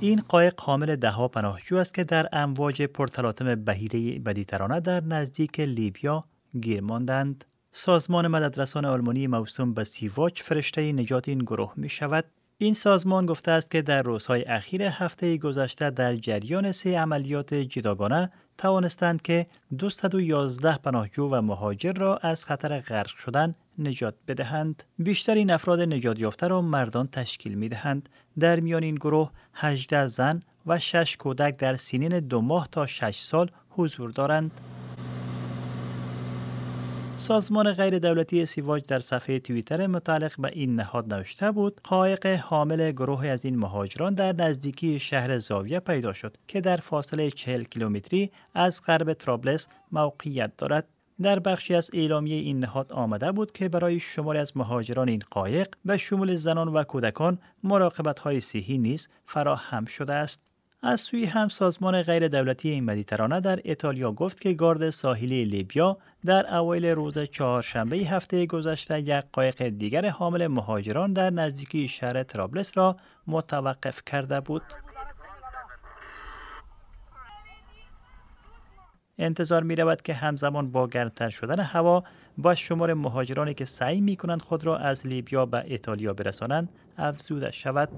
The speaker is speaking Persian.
این قایق حامل ها پناهجو است که در امواج پرتلاطم بهیره مدیترانه در نزدیک لیبیا گیر ماندند سازمان مددرسان آلمانی موسوم به سیواچ فرشته نجات این گروه می شود این سازمان گفته است که در روزهای اخیر هفته گذشته در جریان سه عملیات جداگانه توانستند که 211 پناهجو و مهاجر را از خطر غرق شدن نجات بدهند بیشتر این افراد نجات یافته را مردان تشکیل میدهند. در میان این گروه 18 زن و 6 کودک در سنین دو ماه تا 6 سال حضور دارند سازمان غیر دولتی سیواج در صفحه توییتر متعلق به این نهاد نوشته بود قایق حامل گروه از این مهاجران در نزدیکی شهر زاویه پیدا شد که در فاصله 40 کیلومتری از غرب ترابلس موقعیت دارد در بخشی از اعلامیه این نهاد آمده بود که برای شماری از مهاجران این قایق به شمول زنان و کودکان مراقبت های صحی نیز فراهم شده است از سوی هم سازمان غیر دولتی این مدیترانه در ایتالیا گفت که گارد ساحلی لیبیا در اوایل روز چهارشنبه هفته گذشته یک قایق دیگر حامل مهاجران در نزدیکی شهر ترابلس را متوقف کرده بود. انتظار می رود که همزمان با گرمتر شدن هوا با شمار مهاجرانی که سعی می کنند خود را از لیبیا به ایتالیا برسانند افزوده شود